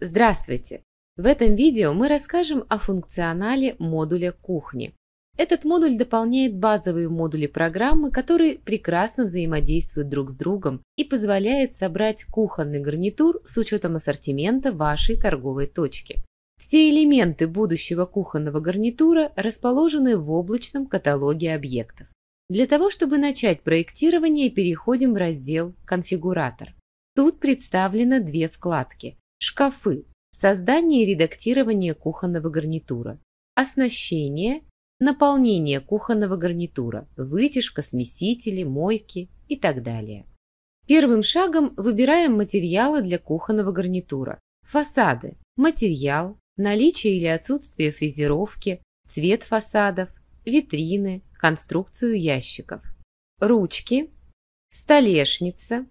Здравствуйте! В этом видео мы расскажем о функционале модуля кухни. Этот модуль дополняет базовые модули программы, которые прекрасно взаимодействуют друг с другом и позволяет собрать кухонный гарнитур с учетом ассортимента вашей торговой точки. Все элементы будущего кухонного гарнитура расположены в облачном каталоге объектов. Для того, чтобы начать проектирование, переходим в раздел «Конфигуратор». Тут представлены две вкладки шкафы, создание и редактирование кухонного гарнитура, оснащение, наполнение кухонного гарнитура, вытяжка, смесители, мойки и так далее. Первым шагом выбираем материалы для кухонного гарнитура, фасады, материал, наличие или отсутствие фрезеровки, цвет фасадов, витрины, конструкцию ящиков, ручки, столешница,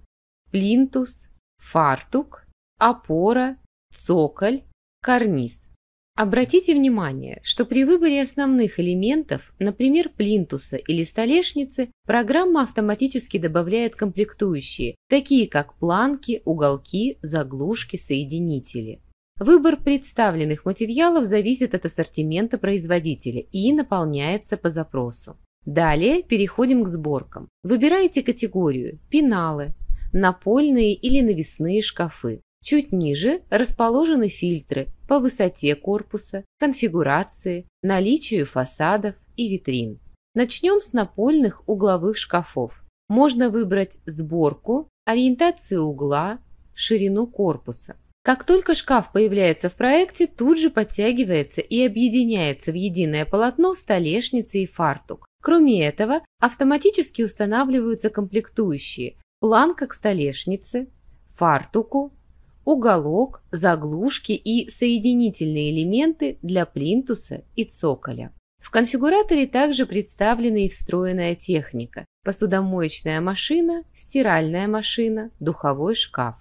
плинтус, фартук, опора, цоколь, карниз. Обратите внимание, что при выборе основных элементов, например, плинтуса или столешницы, программа автоматически добавляет комплектующие, такие как планки, уголки, заглушки, соединители. Выбор представленных материалов зависит от ассортимента производителя и наполняется по запросу. Далее переходим к сборкам. Выбираете категорию «Пеналы», «Напольные или навесные шкафы», Чуть ниже расположены фильтры по высоте корпуса, конфигурации, наличию фасадов и витрин. Начнем с напольных угловых шкафов. Можно выбрать сборку, ориентацию угла, ширину корпуса. Как только шкаф появляется в проекте, тут же подтягивается и объединяется в единое полотно столешницы и фартук. Кроме этого, автоматически устанавливаются комплектующие – планка к столешнице, фартуку, уголок, заглушки и соединительные элементы для плинтуса и цоколя. В конфигураторе также представлена и встроенная техника – посудомоечная машина, стиральная машина, духовой шкаф.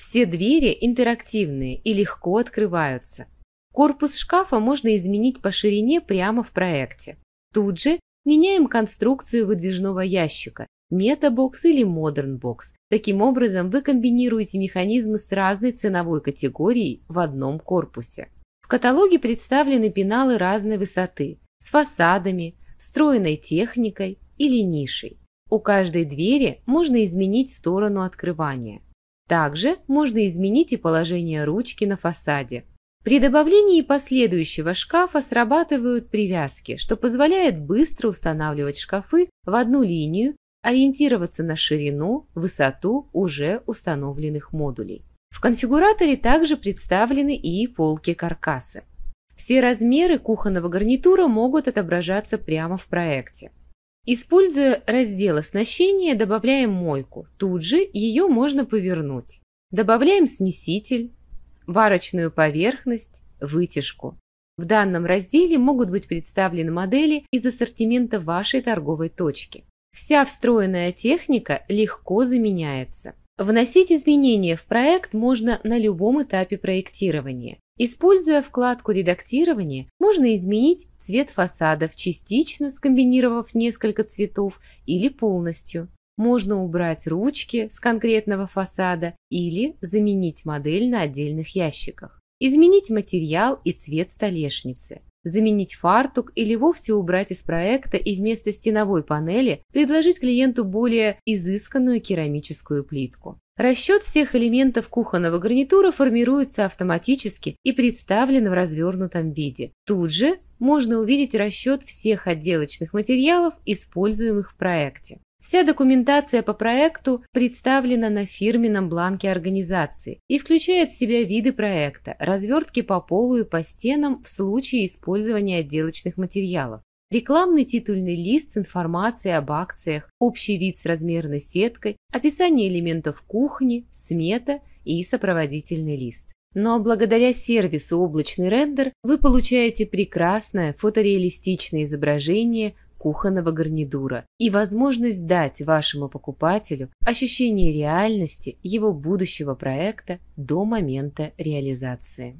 Все двери интерактивные и легко открываются. Корпус шкафа можно изменить по ширине прямо в проекте. Тут же меняем конструкцию выдвижного ящика Метабокс или Модернбокс. Таким образом, вы комбинируете механизмы с разной ценовой категорией в одном корпусе. В каталоге представлены пеналы разной высоты, с фасадами, встроенной техникой или нишей. У каждой двери можно изменить сторону открывания. Также можно изменить и положение ручки на фасаде. При добавлении последующего шкафа срабатывают привязки, что позволяет быстро устанавливать шкафы в одну линию ориентироваться на ширину, высоту уже установленных модулей. В конфигураторе также представлены и полки каркаса. Все размеры кухонного гарнитура могут отображаться прямо в проекте. Используя раздел оснащения, добавляем мойку. Тут же ее можно повернуть. Добавляем смеситель, варочную поверхность, вытяжку. В данном разделе могут быть представлены модели из ассортимента вашей торговой точки. Вся встроенная техника легко заменяется. Вносить изменения в проект можно на любом этапе проектирования. Используя вкладку «Редактирование», можно изменить цвет фасадов, частично скомбинировав несколько цветов или полностью. Можно убрать ручки с конкретного фасада или заменить модель на отдельных ящиках. Изменить материал и цвет столешницы заменить фартук или вовсе убрать из проекта и вместо стеновой панели предложить клиенту более изысканную керамическую плитку. Расчет всех элементов кухонного гарнитура формируется автоматически и представлен в развернутом виде. Тут же можно увидеть расчет всех отделочных материалов, используемых в проекте. Вся документация по проекту представлена на фирменном бланке организации и включает в себя виды проекта, развертки по полу и по стенам в случае использования отделочных материалов, рекламный титульный лист с информацией об акциях, общий вид с размерной сеткой, описание элементов кухни, смета и сопроводительный лист. Но благодаря сервису «Облачный рендер» вы получаете прекрасное фотореалистичное изображение кухонного гарнитура и возможность дать вашему покупателю ощущение реальности его будущего проекта до момента реализации.